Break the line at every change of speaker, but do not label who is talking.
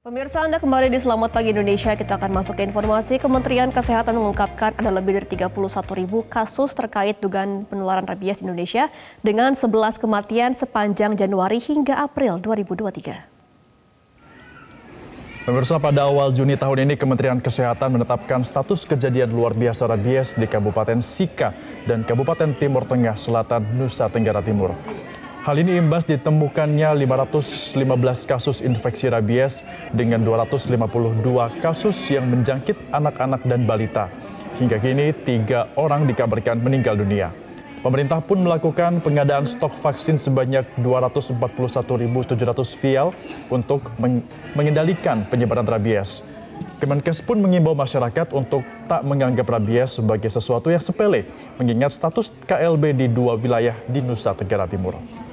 Pemirsa Anda kembali di Selamat Pagi Indonesia, kita akan masuk ke informasi. Kementerian Kesehatan mengungkapkan ada lebih dari 31 ribu kasus terkait dugaan penularan rabies di Indonesia dengan 11 kematian sepanjang Januari hingga April 2023.
Pemirsa pada awal Juni tahun ini Kementerian Kesehatan menetapkan status kejadian luar biasa rabies di Kabupaten Sika dan Kabupaten Timur Tengah Selatan Nusa Tenggara Timur. Hal ini imbas ditemukannya 515 kasus infeksi rabies dengan 252 kasus yang menjangkit anak-anak dan balita. Hingga kini, tiga orang dikabarkan meninggal dunia. Pemerintah pun melakukan pengadaan stok vaksin sebanyak 241.700 vial untuk mengendalikan penyebaran rabies. Kemenkes pun mengimbau masyarakat untuk tak menganggap rabies sebagai sesuatu yang sepele, mengingat status KLB di dua wilayah di Nusa Tenggara Timur.